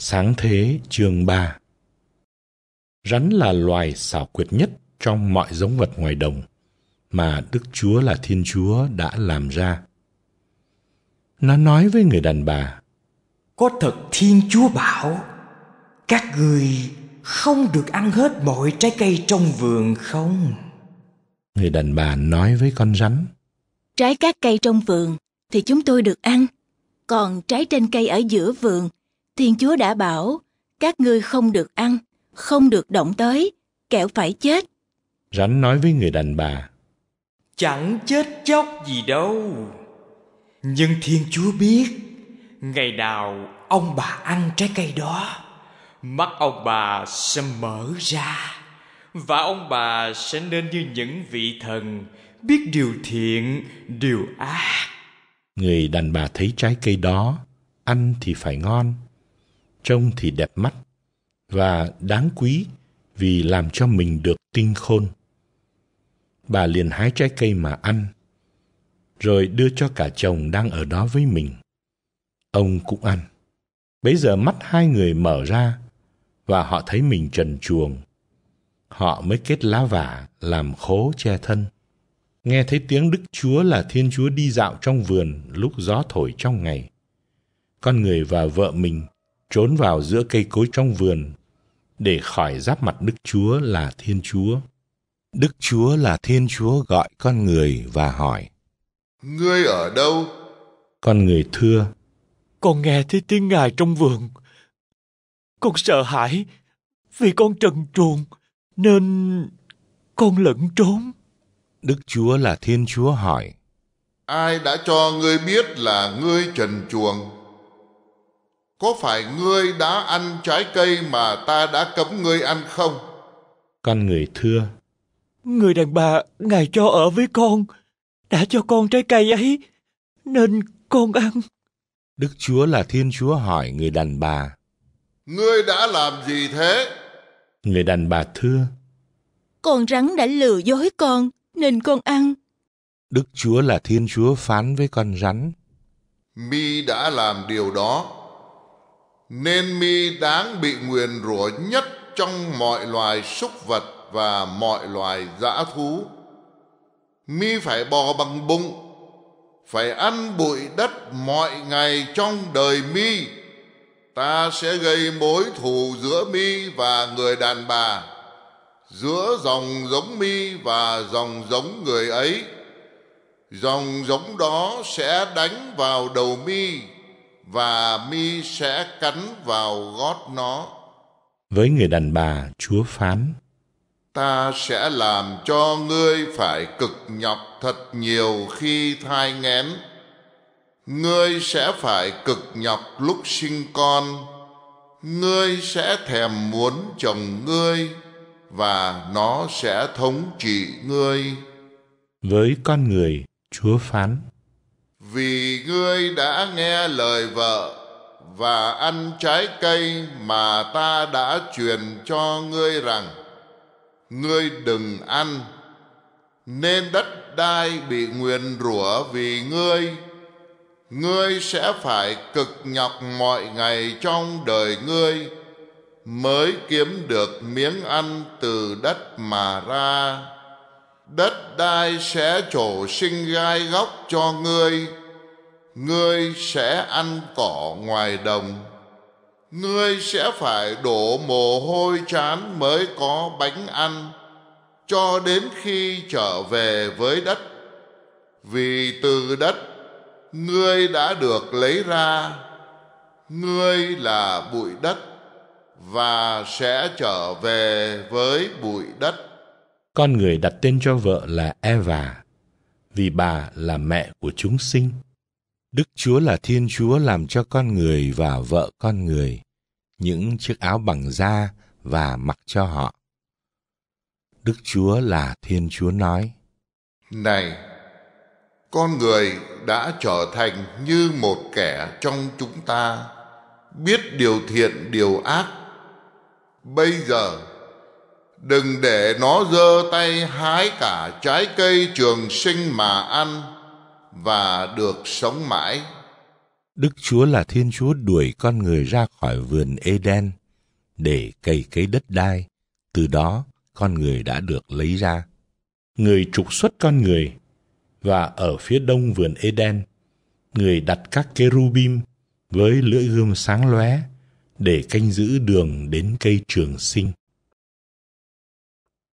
Sáng thế chương 3 Rắn là loài xảo quyệt nhất trong mọi giống vật ngoài đồng mà Đức Chúa là Thiên Chúa đã làm ra. Nó nói với người đàn bà Có thật Thiên Chúa bảo Các người không được ăn hết mọi trái cây trong vườn không? Người đàn bà nói với con rắn Trái các cây trong vườn thì chúng tôi được ăn Còn trái trên cây ở giữa vườn Thiên Chúa đã bảo, các ngươi không được ăn, không được động tới, kẻo phải chết. Rắn nói với người đàn bà, Chẳng chết chóc gì đâu. Nhưng Thiên Chúa biết, ngày nào ông bà ăn trái cây đó, mắt ông bà sẽ mở ra, và ông bà sẽ nên như những vị thần biết điều thiện, điều ác. Người đàn bà thấy trái cây đó, ăn thì phải ngon, trông thì đẹp mắt và đáng quý vì làm cho mình được tinh khôn. Bà liền hái trái cây mà ăn, rồi đưa cho cả chồng đang ở đó với mình. Ông cũng ăn. Bấy giờ mắt hai người mở ra và họ thấy mình trần chuồng. Họ mới kết lá vả làm khố che thân. Nghe thấy tiếng Đức Chúa là Thiên Chúa đi dạo trong vườn lúc gió thổi trong ngày. Con người và vợ mình trốn vào giữa cây cối trong vườn để khỏi giáp mặt Đức Chúa là Thiên Chúa. Đức Chúa là Thiên Chúa gọi con người và hỏi: Ngươi ở đâu? Con người thưa: Con nghe thấy tiếng Ngài trong vườn. Con sợ hãi vì con trần truồng nên con lẩn trốn. Đức Chúa là Thiên Chúa hỏi: Ai đã cho ngươi biết là ngươi trần truồng? có phải ngươi đã ăn trái cây mà ta đã cấm ngươi ăn không? Con người thưa, Người đàn bà ngài cho ở với con, đã cho con trái cây ấy, nên con ăn. Đức Chúa là Thiên Chúa hỏi người đàn bà. Ngươi đã làm gì thế? Người đàn bà thưa. Con rắn đã lừa dối con, nên con ăn. Đức Chúa là Thiên Chúa phán với con rắn. Mi đã làm điều đó, nên mi đáng bị nguyền rủa nhất trong mọi loài súc vật và mọi loài dã thú mi phải bò bằng bụng phải ăn bụi đất mọi ngày trong đời mi ta sẽ gây mối thù giữa mi và người đàn bà giữa dòng giống mi và dòng giống người ấy dòng giống đó sẽ đánh vào đầu mi và mi sẽ cắn vào gót nó. Với người đàn bà, Chúa phán, Ta sẽ làm cho ngươi phải cực nhọc thật nhiều khi thai nghén. Ngươi sẽ phải cực nhọc lúc sinh con. Ngươi sẽ thèm muốn chồng ngươi, và nó sẽ thống trị ngươi. Với con người, Chúa phán, vì ngươi đã nghe lời vợ và ăn trái cây mà ta đã truyền cho ngươi rằng ngươi đừng ăn nên đất đai bị nguyền rủa vì ngươi ngươi sẽ phải cực nhọc mọi ngày trong đời ngươi mới kiếm được miếng ăn từ đất mà ra đất đai sẽ trổ sinh gai góc cho ngươi ngươi sẽ ăn cỏ ngoài đồng ngươi sẽ phải đổ mồ hôi chán mới có bánh ăn cho đến khi trở về với đất vì từ đất ngươi đã được lấy ra ngươi là bụi đất và sẽ trở về với bụi đất con người đặt tên cho vợ là eva vì bà là mẹ của chúng sinh Đức Chúa là Thiên Chúa làm cho con người và vợ con người những chiếc áo bằng da và mặc cho họ. Đức Chúa là Thiên Chúa nói: Này, con người đã trở thành như một kẻ trong chúng ta, biết điều thiện điều ác. Bây giờ đừng để nó giơ tay hái cả trái cây trường sinh mà ăn và được sống mãi. Đức Chúa là Thiên Chúa đuổi con người ra khỏi vườn Eden để cày cấy đất đai. Từ đó, con người đã được lấy ra. Người trục xuất con người và ở phía đông vườn Eden, người đặt các kerubim với lưỡi gươm sáng lóe để canh giữ đường đến cây trường sinh.